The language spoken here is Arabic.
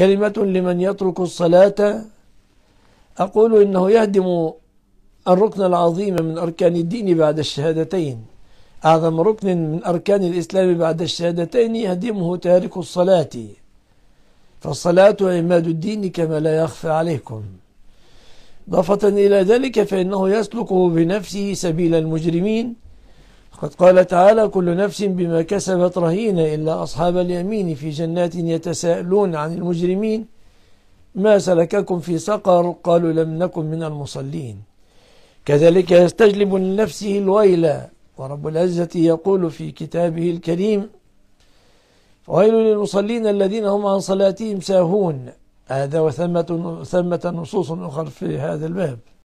كلمة لمن يترك الصلاة أقول إنه يهدم الركن العظيم من أركان الدين بعد الشهادتين أعظم ركن من أركان الإسلام بعد الشهادتين يهدمه تارك الصلاة فالصلاة عماد الدين كما لا يخفى عليكم ضفة إلى ذلك فإنه يسلكه بنفسه سبيل المجرمين قد قال تعالى كل نفس بما كسبت رهينة إلا أصحاب اليمين في جنات يتساءلون عن المجرمين ما سلككم في سقر قالوا لم نكن من المصلين كذلك يستجلب لنفسه الويل ورب العزة يقول في كتابه الكريم ويل للمصلين الذين هم عن صلاتهم ساهون هذا وثمة ثمة نصوص أخرى في هذا الباب